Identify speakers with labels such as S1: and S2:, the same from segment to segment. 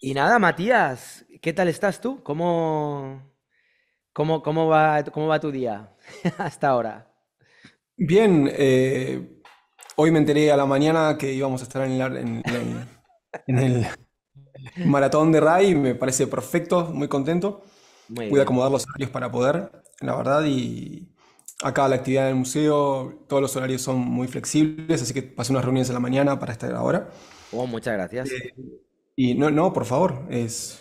S1: Y nada, Matías, ¿qué tal estás tú? ¿Cómo, cómo, va, cómo va tu día hasta ahora?
S2: Bien, eh, hoy me enteré a la mañana que íbamos a estar en, el, maratón de RAI, me parece perfecto, muy contento. Pude acomodar los horarios para poder, la verdad, y acá la actividad del museo, todos los horarios son muy flexibles, así que pasé unas reuniones en la mañana para estar ahora. Oh, muchas gracias. Eh, y no, no, por favor, es,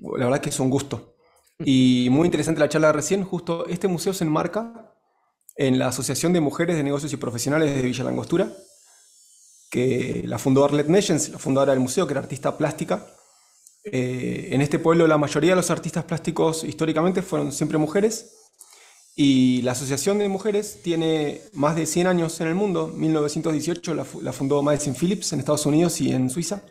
S2: la verdad que es un gusto. Y muy interesante la charla recién, justo este museo se enmarca en la Asociación de Mujeres de Negocios y Profesionales de Villa Langostura, que la fundó Arlette Nations, la fundadora del museo, que era artista plástica. Eh, en este pueblo la mayoría de los artistas plásticos históricamente fueron siempre mujeres y la Asociación de Mujeres tiene más de 100 años en el mundo. 1918 la, fundó Madison Phillips en Estados Unidos y en Suiza.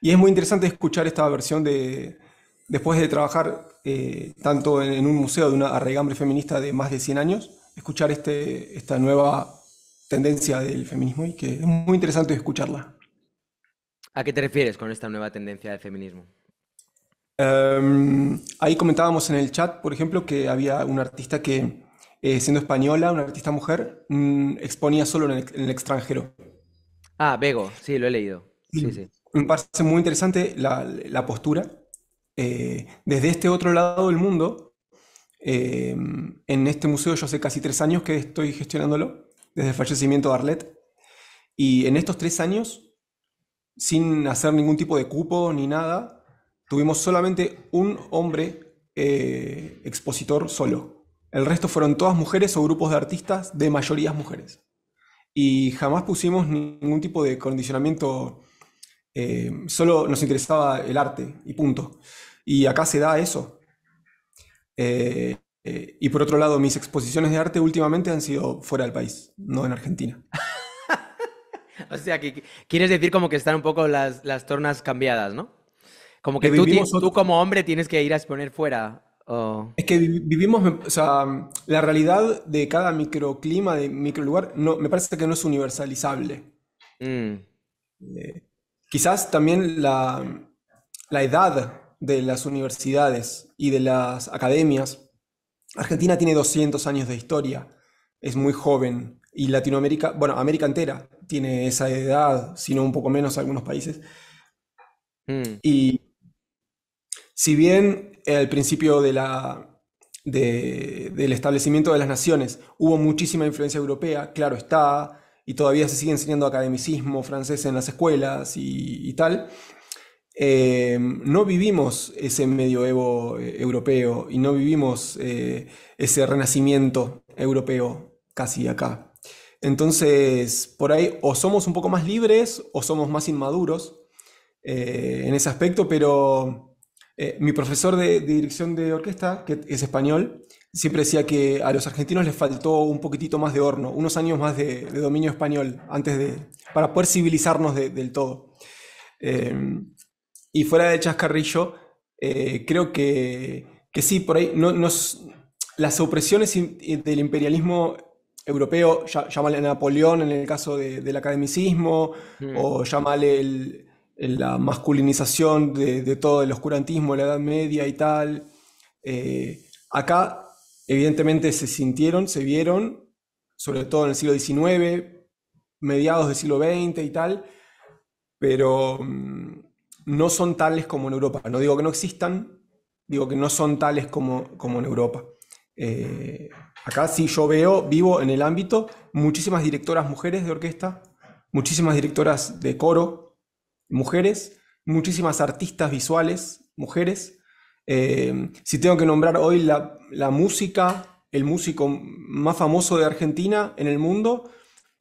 S2: Y es muy interesante escuchar esta versión de, después de trabajar eh, tanto en, un museo de una arraigambre feminista de más de 100 años, escuchar este, esta nueva tendencia del feminismo y que es muy interesante escucharla.
S1: ¿A qué te refieres con esta nueva tendencia del feminismo?
S2: Em, ahí comentábamos en el chat, por ejemplo, que había una artista que, eh, siendo española, una artista mujer, mm, exponía solo en el, extranjero. Ah,
S1: Bego, sí, lo he leído. Sí, sí.
S2: Me parece muy interesante la, postura. Eh, desde este otro lado del mundo, em, en este museo yo hace casi tres años que estoy gestionándolo, desde el fallecimiento de Arlet. Y en estos tres años, sin hacer ningún tipo de cupo ni nada, tuvimos solamente un hombre eh, expositor solo. El resto fueron todas mujeres o grupos de artistas de mayorías mujeres. Y jamás pusimos ningún tipo de condicionamiento, eh, solo nos interesaba el arte y punto. Y acá se da eso. Eh, y por otro lado, mis exposiciones de arte últimamente han sido fuera del país, no en Argentina.
S1: o sea, que
S2: quieres decir como que están
S1: un poco las, las tornas cambiadas, ¿no? Como que, tú, como hombre tienes que ir a exponer
S2: fuera. Es que vivimos, o sea, la realidad de cada microclima, de microlugar, no, me parece que no es universalizable. Mm. Eh, quizás también la, edad de las universidades y de las academias. Argentina tiene 200 años de historia, es muy joven, y Latinoamérica, bueno, América entera tiene esa edad, sino un poco menos algunos países. Mm. Y si bien al principio del establecimiento de las naciones hubo muchísima influencia europea, claro está, y todavía se sigue enseñando academicismo francés en las escuelas y, tal, eh, no vivimos ese medioevo eh, europeo y no vivimos eh, ese renacimiento europeo casi acá. Entonces, por ahí o somos un poco más libres o somos más inmaduros en ese aspecto, pero eh, mi profesor de, dirección de orquesta, que es español, siempre decía que a los argentinos les faltó un poquitito más de horno, unos años más de, dominio español, antes de, para poder civilizarnos del todo. Em, y fuera de chascarrillo, eh, creo que, sí, por ahí no, las opresiones eh, del imperialismo europeo, llámale a Napoleón en el caso del academicismo, mm. o llámale el la masculinización de, todo el oscurantismo, la Edad Media y tal. Eh, acá, evidentemente, se sintieron, se vieron, sobre todo en el siglo XIX, mediados del siglo XX y tal, pero mm, no son tales como en Europa. No digo que no existan, digo que no son tales como, como en Europa. Eh, acá sí yo veo, vivo en el ámbito, muchísimas directoras mujeres de orquesta, muchísimas directoras de coro, mujeres, muchísimas artistas visuales, mujeres. Eh, si tengo que nombrar hoy la, música, el músico más famoso de Argentina en el mundo,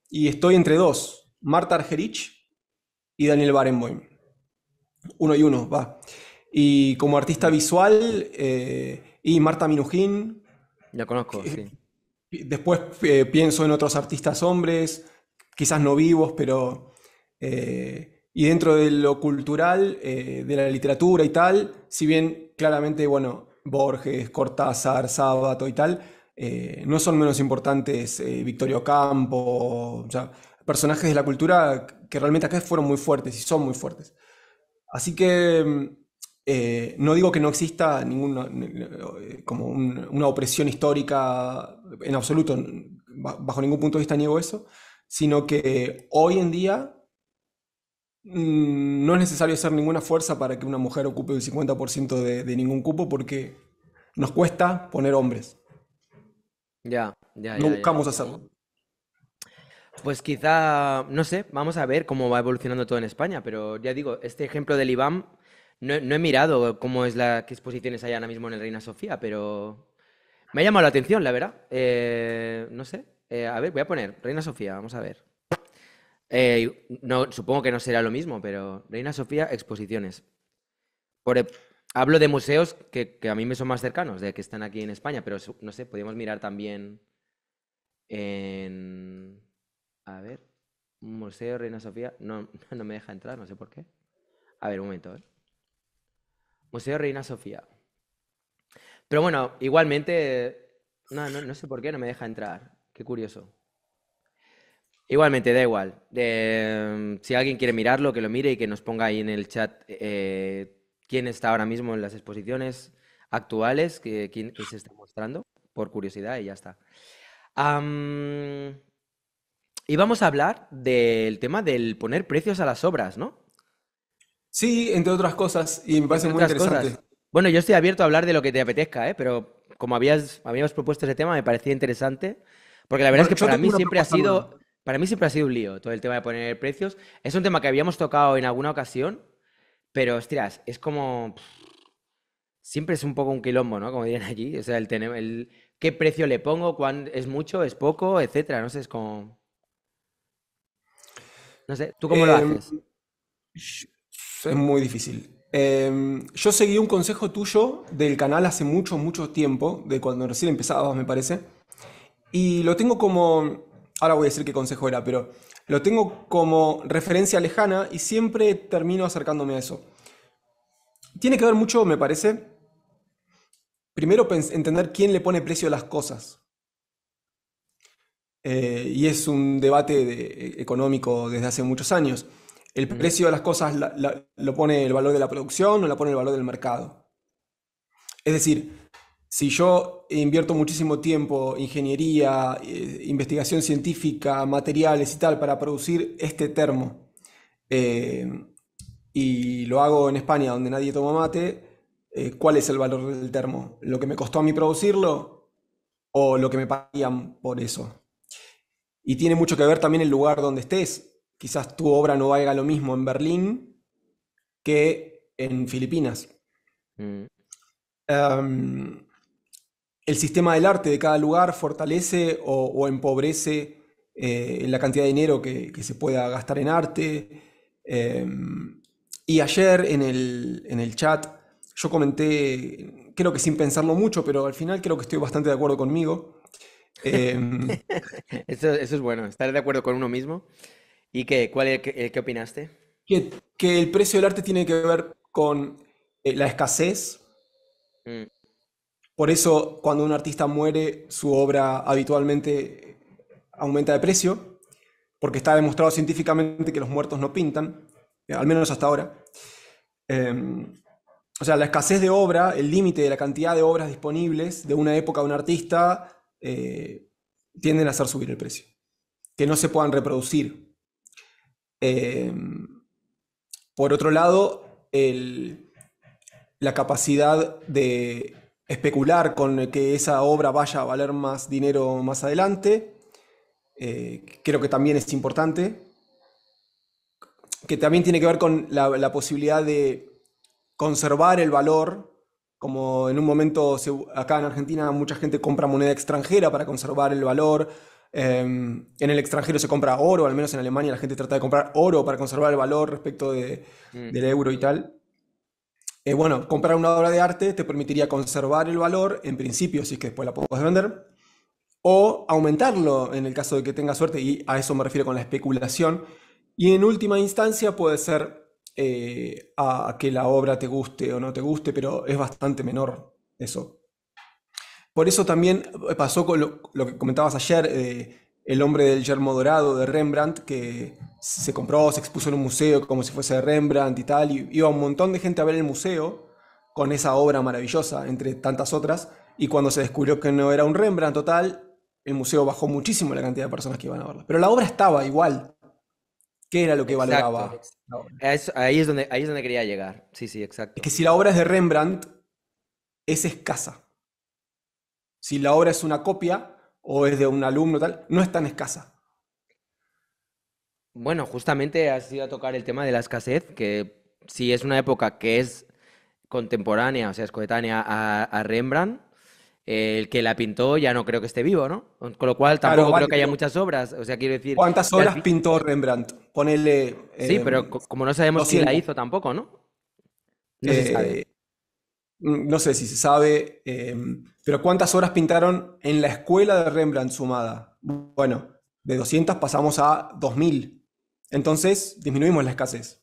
S2: y estoy entre dos, Marta Argerich y Daniel Barenboim. Uno y uno, va. Y como artista visual, eh, y Marta Minujín. Ya conozco, eh, sí. Después pienso en otros artistas hombres, quizás no vivos, pero y dentro de lo cultural, eh, de la literatura y tal, si bien claramente, bueno, Borges, Cortázar, Sábato y tal, eh, no son menos importantes eh, Victorio Campo, o sea, personajes de la cultura que realmente acá fueron muy fuertes y son muy fuertes. Así que no digo que no exista ninguna como una opresión histórica en absoluto, bajo ningún punto de vista niego eso, sino que hoy en día Mm, no es necesario hacer ninguna fuerza para que una mujer ocupe el 50% de, ningún cupo porque nos cuesta poner hombres. Ya, ya. No buscamos a hacerlo.
S1: Pues quizá, no sé, vamos a ver cómo va evolucionando todo en España, pero ya digo, este ejemplo del IBAM, no, he mirado cómo es la, qué exposiciones hay ahora mismo en el Reina Sofía, pero me ha llamado la atención, la verdad. Eh, no sé, eh, a ver, voy a poner Reina Sofía, vamos a ver. Eh, no, supongo que no será lo mismo, pero Reina Sofía, exposiciones. Por, hablo de museos que, a mí me son más cercanos, de que están aquí en España, pero no sé, podríamos mirar también en... A ver, Museo Reina Sofía, no, no me deja entrar, no sé por qué. A ver, un momento. Museo Reina Sofía. Pero bueno, igualmente, no, no sé por qué no me deja entrar. Qué curioso. Igualmente, da igual. Mm, si alguien quiere mirarlo, que lo mire y que nos ponga ahí en el chat eh, quién está ahora mismo en las exposiciones actuales, que, quién se está mostrando, por curiosidad y ya está. y vamos a hablar del tema del poner precios a las obras, ¿no?
S2: Sí, entre otras cosas, y me parece muy interesante.
S1: Bueno, yo estoy abierto a hablar de lo que te apetezca, ¿eh? pero como habías, habíamos propuesto ese tema, me parecía interesante, porque la verdad es que para mí siempre ha sido para mí siempre ha sido un lío todo el tema de poner precios. Es un tema que habíamos tocado en alguna ocasión, pero hostias, es como. Siempre es un poco un quilombo, ¿no? Como dirían allí. O sea, el, el qué precio le pongo, es mucho, es poco, etcétera.
S2: No sé, es como. No
S1: sé, ¿tú cómo lo em, haces? Es muy difícil.
S2: Em, yo seguí un consejo tuyo del canal hace mucho, mucho tiempo, de cuando recién empezabas, me parece. Y lo tengo como ahora voy a decir qué consejo era, pero lo tengo como referencia lejana y siempre termino acercándome a eso. Tiene que ver mucho, me parece, primero entender quién le pone precio a las cosas. Eh, y es un debate e-, económico desde hace muchos años. El precio de las cosas lo pone el valor de la producción o la pone el valor del mercado. Es decir, si yo invierto muchísimo tiempo, ingeniería, eh, investigación científica, materiales y tal, para producir este termo, eh, y lo hago en España donde nadie toma mate, eh, ¿cuál es el valor del termo? ¿Lo que me costó a mí producirlo o lo que me pagan por eso? Y tiene mucho que ver también el lugar donde estés. Quizás tu obra no valga lo mismo en Berlín que en Filipinas. Mm. Em, el sistema del arte de cada lugar fortalece o, empobrece eh, la cantidad de dinero que, se pueda gastar en arte. Em, y ayer en el, chat yo comenté, creo que sin pensarlo mucho, pero al final creo que estoy bastante de acuerdo conmigo. Em,
S1: eso, es bueno, estar de acuerdo con uno mismo. ¿Y qué, cuál, es eh, eh, qué opinaste?
S2: Que, que, el precio del arte tiene que ver con la escasez. Mm. Por eso, cuando un artista muere, su obra habitualmente aumenta de precio, porque está demostrado científicamente que los muertos no pintan, eh, al menos hasta ahora. Em, o sea, la escasez de obra, el límite de la cantidad de obras disponibles de una época de un artista, eh, tienden a hacer subir el precio. Que no se puedan reproducir. Em, por otro lado, la capacidad de especular con que esa obra vaya a valer más dinero más adelante. Eh, creo que también es importante. Que también tiene que ver con la, posibilidad de conservar el valor, como en un momento acá en Argentina mucha gente compra moneda extranjera para conservar el valor. Em, en el extranjero se compra oro, al menos en Alemania la gente trata de comprar oro para conservar el valor respecto mm. del euro y tal. Eh, bueno, comprar una obra de arte te permitiría conservar el valor, en principio, si es que después la puedes vender, o aumentarlo en el caso de que tengas suerte, y a eso me refiero con la especulación. Y en última instancia puede ser eh, a que la obra te guste o no te guste, pero es bastante menor eso. Por eso también eh, pasó con lo, que comentabas ayer, El hombre del yermo dorado de Rembrandt, que se compró, se expuso en un museo como si fuese Rembrandt y tal, y iba un montón de gente a ver el museo con esa obra maravillosa, entre tantas otras, y cuando se descubrió que no era un Rembrandt total, el museo bajó muchísimo la cantidad de personas que iban a verla. Pero la obra estaba igual. ¿Qué era lo que valía? ahí, es donde, ahí es donde quería llegar. Sí, sí, exacto. Es que si la obra es de Rembrandt, es escasa. Si la obra es una copia o es de un alumno tal, no es tan escasa.
S1: Bueno, justamente has ido a tocar el tema de la escasez, que si es una época que es contemporánea, o sea, es a, Rembrandt, el que la pintó ya no creo que esté vivo, ¿no? Con lo cual tampoco creo que haya muchas
S2: obras. O sea, quiero decir. ¿Cuántas obras pintó Rembrandt? Ponele. sí, eh, pero como no sabemos si la hizo tampoco, ¿no? Eh, mm, no, sé si se sabe, em, pero ¿cuántas obras pintaron en la escuela de Rembrandt sumada? Bueno, de 200 pasamos a 2000. Entonces, disminuimos la escasez.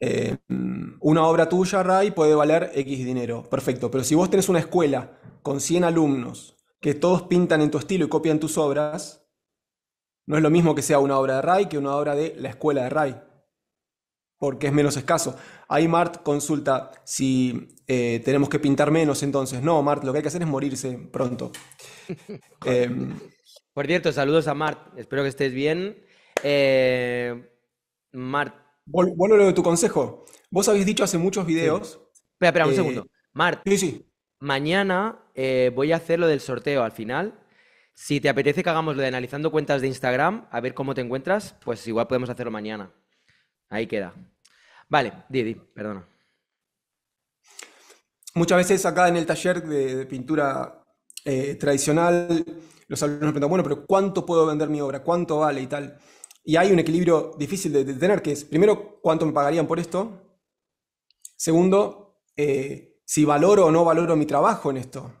S2: Eh, una obra tuya, Ray, puede valer X dinero. Perfecto. Pero si vos tenés una escuela con 100 alumnos que todos pintan en tu estilo y copian tus obras, no es lo mismo que sea una obra de Ray que una obra de la escuela de Ray. Porque es menos escaso. Ahí Mart consulta si eh, tenemos que pintar menos entonces. No, Mart, lo que hay que hacer es morirse pronto. Eh,
S1: por cierto, saludos a Mart. Espero que estés bien. Eh,
S2: Mart. Bueno, lo de tu consejo. Vos habéis dicho hace muchos videos. Espera, espera, un segundo.
S1: Mart. Sí, sí. Mañana eh, voy a hacer lo del sorteo al final. Si te apetece que hagamos lo de analizando cuentas de Instagram, a ver cómo te encuentras, pues igual podemos hacerlo mañana. Ahí queda. Vale, Didi, perdona.
S2: Muchas veces acá en el taller de pintura eh, tradicional, los alumnos preguntan, bueno, pero ¿cuánto puedo vender mi obra? ¿Cuánto vale y tal? Y hay un equilibrio difícil de, detener, tener, que es, primero, ¿cuánto me pagarían por esto? Segundo, eh, si valoro o no valoro mi trabajo en esto.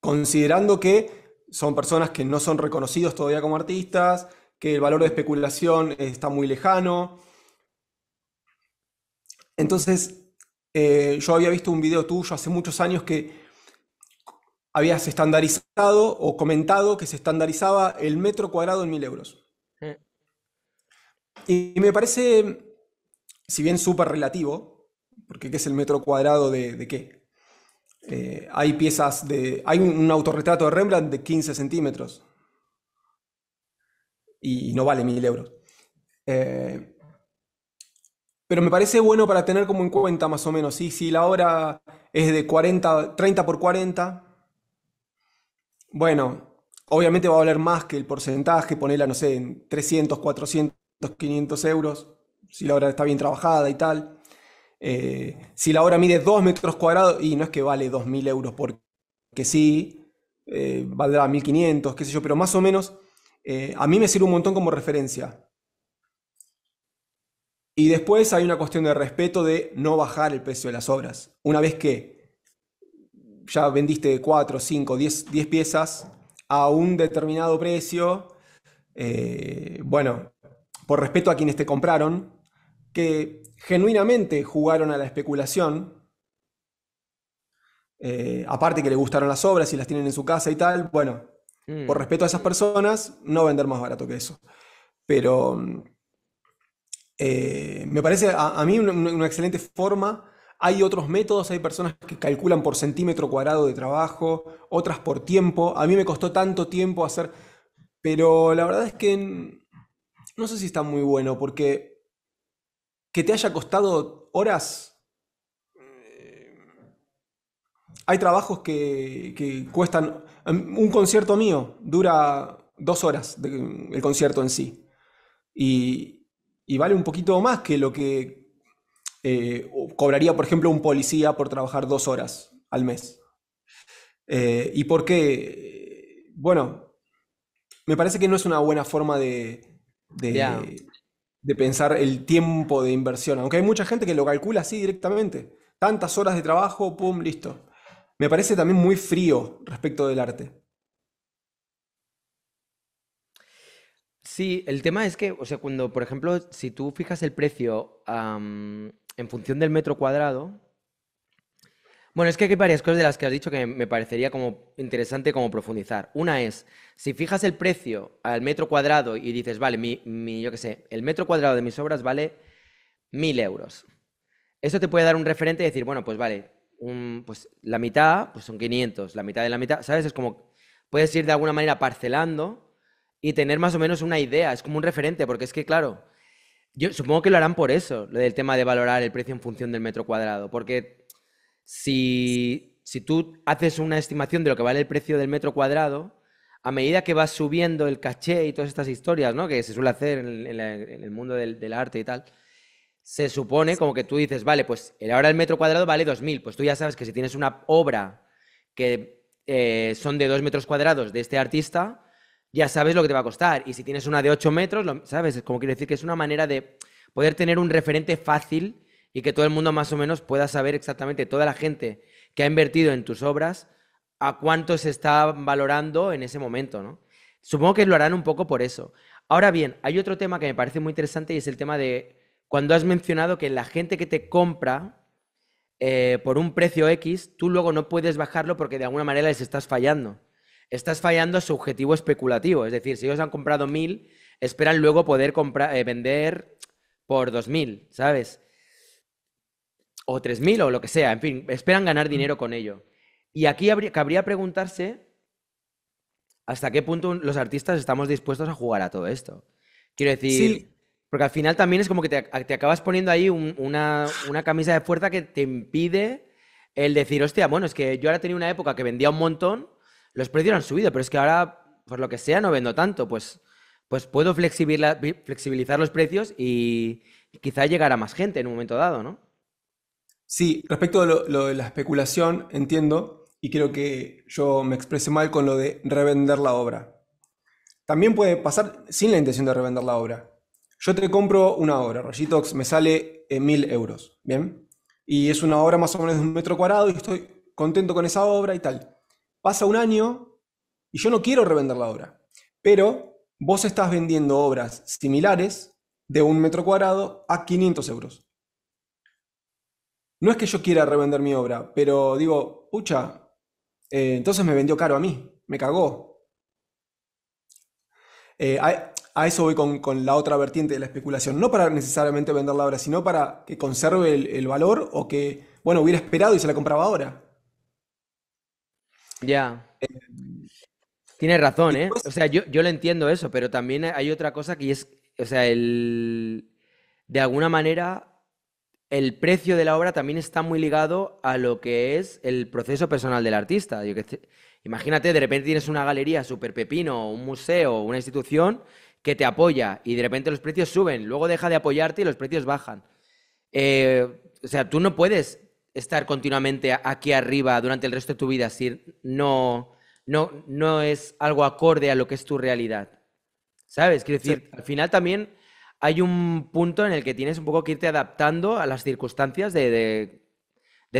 S2: Considerando que son personas que no son reconocidos todavía como artistas, que el valor de especulación está muy lejano. Entonces, eh, yo había visto un video tuyo hace muchos años que habías estandarizado o comentado que se estandarizaba el metro cuadrado en mil euros. Y me parece, si bien súper relativo, porque ¿qué es el metro cuadrado de, qué? Eh, hay piezas de. Hay un, autorretrato de Rembrandt de 15 centímetros. Y, no vale mil euros. Eh, pero me parece bueno para tener como en cuenta más o menos. si la obra es de 40, 30 por 40, bueno, obviamente va a valer más que el porcentaje, ponerla, no sé, en 300, 400, 500 euros, si la obra está bien trabajada y tal. Eh, si la obra mide 2 metros cuadrados, y no es que vale 2.000 euros porque sí, eh, valdrá 1.500, qué sé yo, pero más o menos eh, a mí me sirve un montón como referencia. Y después hay una cuestión de respeto de no bajar el precio de las obras. Una vez que ya vendiste 4, 5, 10, piezas a un determinado precio, eh, bueno, por respeto a quienes te compraron, que genuinamente jugaron a la especulación, eh, aparte que le gustaron las obras y las tienen en su casa y tal, bueno, mm. por respeto a esas personas, no vender más barato que eso. Pero eh, me parece a, mí una excelente forma hay otros métodos, hay personas que calculan por centímetro cuadrado de trabajo, otras por tiempo. A mí me costó tanto tiempo hacer, pero la verdad es que no sé si está muy bueno, porque que te haya costado horas... Eh, hay trabajos que, cuestan... Em, un concierto mío dura dos horas el concierto en sí. y, vale un poquito más que lo que eh, cobraría, por ejemplo, un policía por trabajar dos horas al mes. Eh, y por qué bueno, me parece que no es una buena forma de, de, pensar el tiempo de inversión, aunque hay mucha gente que lo calcula así directamente. Tantas horas de trabajo, pum, listo. Me parece también muy frío respecto del arte. Sí, el tema es que, o
S1: sea, cuando, por ejemplo, si tú fijas el precio a en función del metro cuadrado. Bueno, es que hay varias cosas de las que has dicho que me parecería como interesante como profundizar. Una es, si fijas el precio al metro cuadrado y dices, vale, mi, yo qué sé, el metro cuadrado de mis obras vale 1.000 euros. Eso te puede dar un referente y decir, bueno, pues vale, pues la mitad pues son 500, la mitad de la mitad, ¿sabes? Es como, puedes ir de alguna manera parcelando y tener más o menos una idea, es como un referente, porque es que, claro, yo supongo que lo harán por eso, lo del tema de valorar el precio en función del metro cuadrado, porque si, tú haces una estimación de lo que vale el precio del metro cuadrado, a medida que vas subiendo el caché y todas estas historias, ¿no? Que se suele hacer en, el mundo del, arte y tal, se supone como que tú dices, vale, pues ahora el metro cuadrado vale 2.000, pues tú ya sabes que si tienes una obra que eh, son de 2 metros cuadrados de este artista, ya sabes lo que te va a costar. Y si tienes una de 8 metros, lo, ¿sabes? Como quiere decir que es una manera de poder tener un referente fácil y que todo el mundo más o menos pueda saber exactamente toda la gente que ha invertido en tus obras a cuánto se está valorando en ese momento, ¿no? Supongo que lo harán un poco por eso. Ahora bien, hay otro tema que me parece muy interesante y es el tema de cuando has mencionado que la gente que te compra eh, por un precio X, tú luego no puedes bajarlo porque de alguna manera les estás fallando estás fallando su objetivo especulativo. Es decir, si ellos han comprado mil, esperan luego poder comprar, eh, vender por dos mil, ¿sabes? O tres mil o lo que sea. En fin, esperan ganar mm. dinero con ello. Y aquí habría, cabría preguntarse hasta qué punto los artistas estamos dispuestos a jugar a todo esto. Quiero decir, porque al final también es como que te, acabas poniendo ahí una, una camisa de fuerza que te impide el decir, hostia, bueno, es que yo ahora tenía una época que vendía un montón, los precios han subido, pero es que ahora, por lo que sea, no vendo tanto, pues, pues puedo flexibilizar los precios y quizá llegar a más gente en un momento dado, ¿no?
S2: Sí, respecto a lo, de la especulación, entiendo, y creo que yo me expresé mal con lo de revender la obra. También puede pasar sin la intención de revender la obra. Yo te compro una obra, Rollitox, me sale eh, mil euros, ¿bien? Y es una obra más o menos de un metro cuadrado y estoy contento con esa obra y tal. Pasa un año y yo no quiero revender la obra, pero vos estás vendiendo obras similares de un metro cuadrado a 500 euros. No es que yo quiera revender mi obra, pero digo, pucha, eh, entonces me vendió caro a mí, me cagó. Eh, a, eso voy con, la otra vertiente de la especulación, no para necesariamente vender la obra, sino para que conserve el, el valor o que, bueno, hubiera esperado y se la compraba ahora.
S1: Ya. Em, tienes razón, ¿eh? Pues o sea, yo, yo lo entiendo eso, pero también hay otra cosa que es, o sea, el, de alguna manera, el precio de la obra también está muy ligado a lo que es el proceso personal del artista. imagínate, de repente tienes una galería super pepino, un museo, una institución que te apoya y de repente los precios suben, luego deja de apoyarte y los precios bajan. Eh, o sea, tú no puedes estar continuamente aquí arriba durante el resto de tu vida no, no, no es algo acorde a lo que es tu realidad. ¿Sabes? Quiero decir, al final también hay un punto en el que tienes un poco que irte adaptando a las circunstancias de,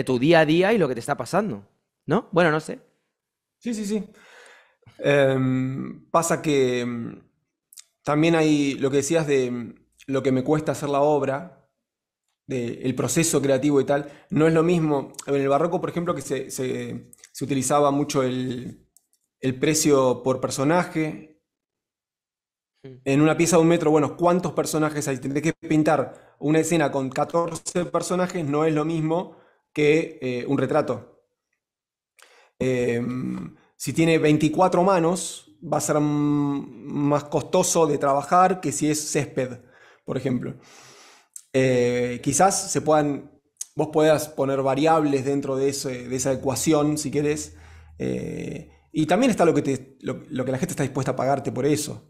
S2: tu día a día y lo que te está pasando. ¿No? Bueno, no sé. Sí, sí, sí. Em, pasa que em, también hay lo que decías de em, lo que me cuesta hacer la obra, el proceso creativo y tal. No es lo mismo, en el barroco, por ejemplo, que se, utilizaba mucho el, precio por personaje. Hmm. En una pieza de un metro, bueno, ¿cuántos personajes hay? Tendré que pintar una escena con 14 personajes, no es lo mismo que eh, un retrato. Em, si tiene 24 manos, va a ser más costoso de trabajar que si es césped, por ejemplo. Eh, quizás se puedan, vos puedas poner variables dentro de, esa ecuación, si querés. Eh, y también está lo que, lo, que la gente está dispuesta a pagarte por eso.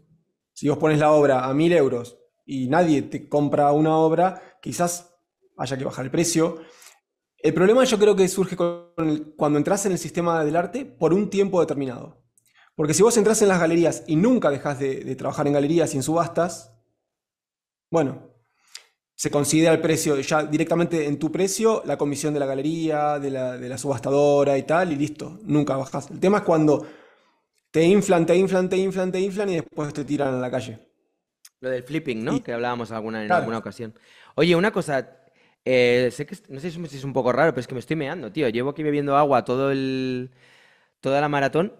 S2: Si vos pones la obra a mil euros y nadie te compra una obra, quizás haya que bajar el precio. El problema yo creo que surge cuando entras en el sistema del arte por un tiempo determinado. Porque si vos entras en las galerías y nunca dejas de, de, trabajar en galerías y en subastas, bueno, se considera el precio, ya directamente en tu precio, la comisión de la galería, de la, subastadora y tal, y listo, nunca bajas. El tema es cuando te inflan, te inflan, te inflan, te inflan y después te tiran a la calle.
S1: Lo del flipping, ¿no? que hablábamos alguna, en alguna ocasión. Oye, una cosa, eh, sé que, no sé si es un poco raro, pero es que me estoy meando, tío. Llevo aquí bebiendo agua todo el, toda la maratón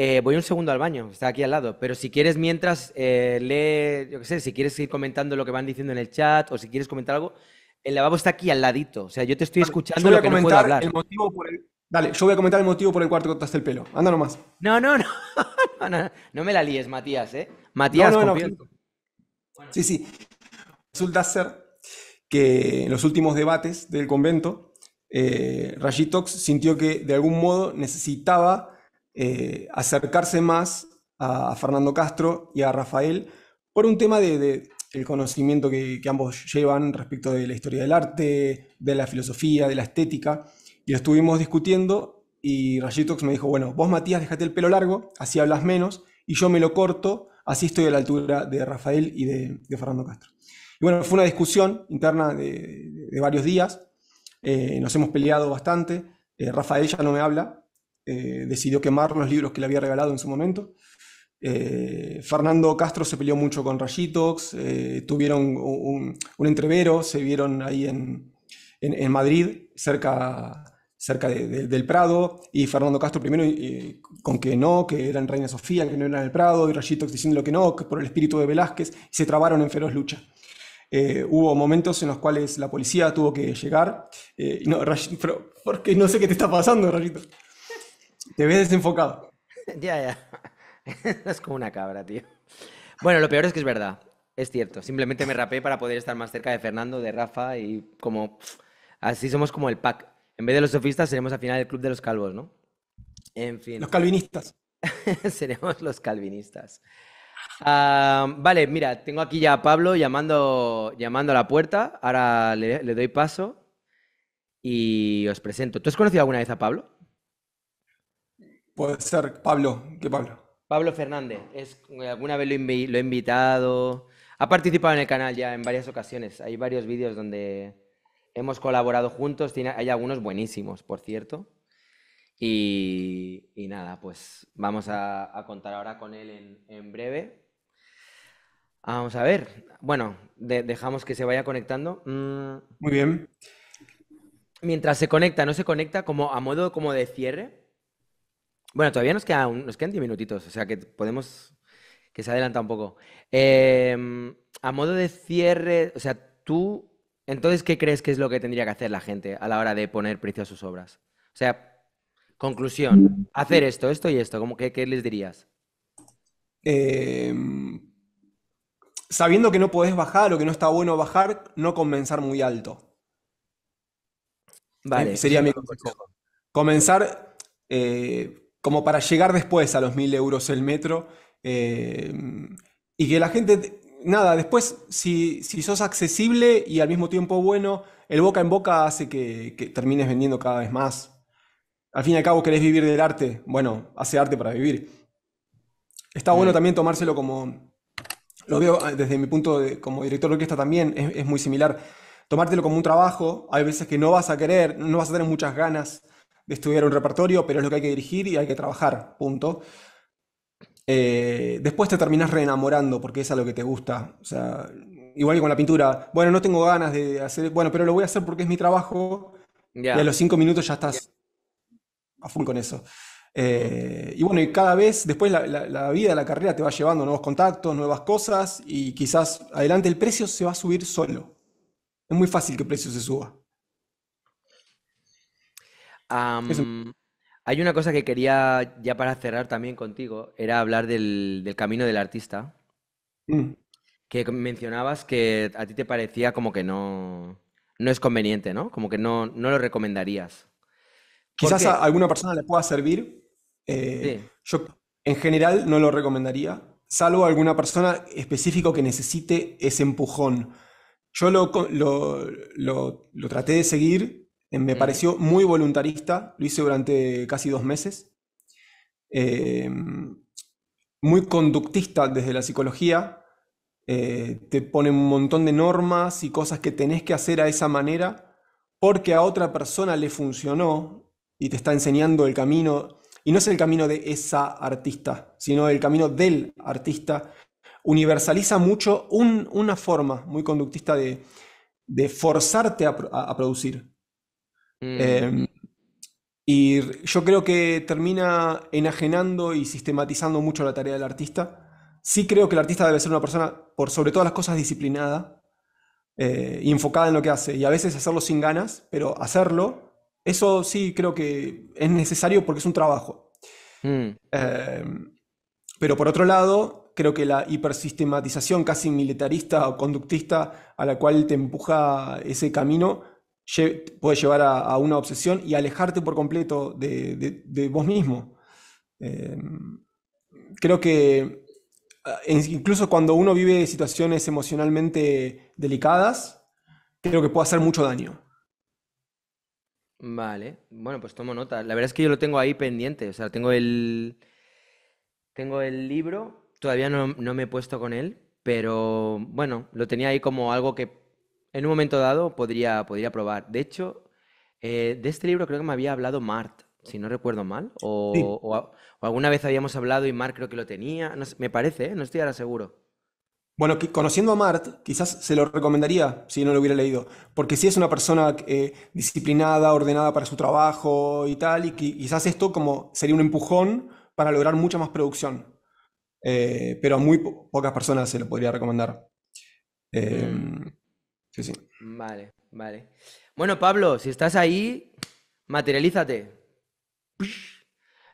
S1: eh, voy un segundo al baño, está aquí al lado. Pero si quieres, mientras eh, lee, yo qué sé, si quieres ir comentando lo que van diciendo en el chat o si quieres comentar algo, el lavabo está aquí al ladito. O sea, yo te estoy escuchando voy a que comentar no El motivo
S2: por el... Dale, yo voy a comentar el motivo por el cual te cortaste el pelo. Anda nomás. No, no,
S1: no. no, me la líes, Matías, ¿eh? Matías, no, no,
S2: Sí, sí. Resulta ser que en los últimos debates del convento, eh, Rajitox sintió que de algún modo necesitaba eh, acercarse más a, Fernando Castro y a Rafael por un tema de, el conocimiento que, ambos llevan respecto de la historia del arte, de la filosofía, de la estética. Y lo estuvimos discutiendo y Rayitox me dijo, bueno, vos Matías dejate el pelo largo, así hablas menos, y yo me lo corto, así estoy a la altura de Rafael y de, Fernando Castro. Y bueno, fue una discusión interna de, varios días, eh, nos hemos peleado bastante, eh, Rafael ya no me habla, eh, decidió quemar los libros que le había regalado en su momento. Eh, Fernando Castro se peleó mucho con Rayitox, eh, tuvieron un, entrevero, se vieron ahí en, Madrid, cerca, cerca del Prado, y Fernando Castro primero con que no, que eran Reina Sofía, que no eran el Prado, y Rayitox diciendo que no, que por el espíritu de Velázquez, y se trabaron en feroz lucha. hubo momentos en los cuales la policía tuvo que llegar, porque no sé qué te está pasando, Rayitox. Te ves desenfocado. ya, ya.
S1: es como una cabra, tío. Bueno, lo peor es que es verdad. Es cierto. Simplemente me rapé para poder estar más cerca de Fernando, de Rafa y como. Así somos como el pack. En vez de los sofistas, seremos al final el club de los calvos, ¿no? En fin. Los
S2: calvinistas.
S1: seremos los calvinistas. Ah, vale, mira, tengo aquí ya a Pablo llamando, llamando a la puerta. Ahora le, le doy paso y os presento. ¿Tú has conocido alguna vez a Pablo?
S2: Puede ser Pablo,
S1: ¿qué Pablo? Pablo Fernández, es, eh, alguna vez lo, he invitado, ha participado en el canal ya en varias ocasiones, hay varios vídeos donde hemos colaborado juntos, hay algunos buenísimos, por cierto. Y, nada, pues vamos a, contar ahora con él en, breve. Vamos a ver. Bueno, dejamos que se vaya conectando. Mm. Muy bien. Mientras se conecta, no se conecta, como a modo como de cierre, bueno, todavía nos, queda quedan 10 minutitos, o sea que podemos. que se adelanta un poco. Em, a modo de cierre, o sea, tú. Entonces, ¿qué crees que es lo que tendría que hacer la gente a la hora de poner precio a sus obras? O sea, conclusión, mm. hacer esto, esto y esto, ¿cómo, qué, les
S2: dirías? Em, sabiendo que no podés bajar o que no está bueno bajar, no comenzar muy alto. Vale. sería mi consejo. Comenzar eh, como para llegar después a los mil euros el metro eh, y que la gente, nada, después si, sos accesible y al mismo tiempo bueno, el boca en boca hace que, termines vendiendo cada vez más. Al fin y al cabo querés vivir del arte, bueno, hace arte para vivir. Está bueno también tomárselo como, lo veo ah, desde mi punto de, como director de orquesta también, es, es muy similar. Tomártelo como un trabajo, hay veces que no vas a querer, no vas a tener muchas ganas estudiar un repertorio, pero es lo que hay que dirigir y hay que trabajar, punto. Eh, después te terminas reenamorando porque es a lo que te gusta. O sea, igual que con la pintura, bueno, no tengo ganas de hacer, bueno, pero lo voy a hacer porque es mi trabajo. Y a los cinco minutos ya estás a full con eso. Eh, y bueno, y cada vez después la, vida, la carrera te va llevando nuevos contactos, nuevas cosas y quizás adelante el precio se va a subir solo. Es muy fácil que el precio se suba
S1: hay una cosa que quería, ya para cerrar también contigo, era hablar del, camino del artista. Mm. Que mencionabas que a ti te parecía como que no, no es conveniente, ¿no? Como que no, no lo
S2: recomendarías. Quizás a alguna persona le pueda servir. Eh, yo en general no lo recomendaría, salvo a alguna persona específico que necesite ese empujón. Yo lo, lo traté de seguir eh, me pareció muy voluntarista, lo hice durante casi dos meses. Eh, muy conductista desde la psicología, eh, te pone un montón de normas y cosas que tenés que hacer a esa manera porque a otra persona le funcionó y te está enseñando el camino, y no es el camino de esa artista, sino el camino del artista. Universaliza mucho una forma muy conductista de, forzarte a producir. Eh, mm. y yo creo que termina enajenando y sistematizando mucho la tarea del artista. Sí creo que el artista debe ser una persona, por sobre todas las cosas, disciplinada y eh, enfocada en lo que hace. Y a veces hacerlo sin ganas, pero hacerlo, eso sí creo que es necesario porque es un trabajo. Mm. Eh, pero por otro lado, creo que la hipersistematización casi militarista o conductista a la cual te empuja ese camino puede llevar a, una obsesión y alejarte por completo de, vos mismo. Em, creo que eh, incluso cuando uno vive situaciones emocionalmente delicadas, creo que puede hacer mucho daño.
S1: Vale, bueno, pues tomo nota. La verdad es que yo lo tengo ahí pendiente, o sea, tengo el, tengo el libro, todavía no me he puesto con él, pero bueno, lo tenía ahí como algo que en un momento dado podría, podría probar. De hecho, eh, de este libro creo que me había hablado Mart, si no recuerdo mal, o, alguna vez habíamos hablado y Mart creo que lo tenía, me parece, ¿eh? no estoy ahora seguro.
S2: Bueno, conociendo a Mart, quizás se lo recomendaría si no lo hubiera leído, porque si es una persona eh, disciplinada, ordenada para su trabajo y tal, y quizás esto como sería un empujón para lograr mucha más producción. pero a muy pocas personas se lo podría recomendar. Mm. Em,
S1: Vale, vale.
S2: Bueno, Pablo, si estás ahí,
S1: materialízate.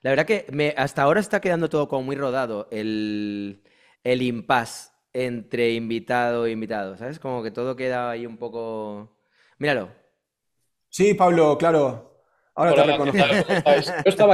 S1: La verdad que me, hasta ahora está quedando todo como muy rodado el, el impasse entre invitado e invitado, ¿sabes? Como que todo queda ahí un poco... Míralo.
S2: Sí, Pablo, claro. Ahora te reconozco. estaba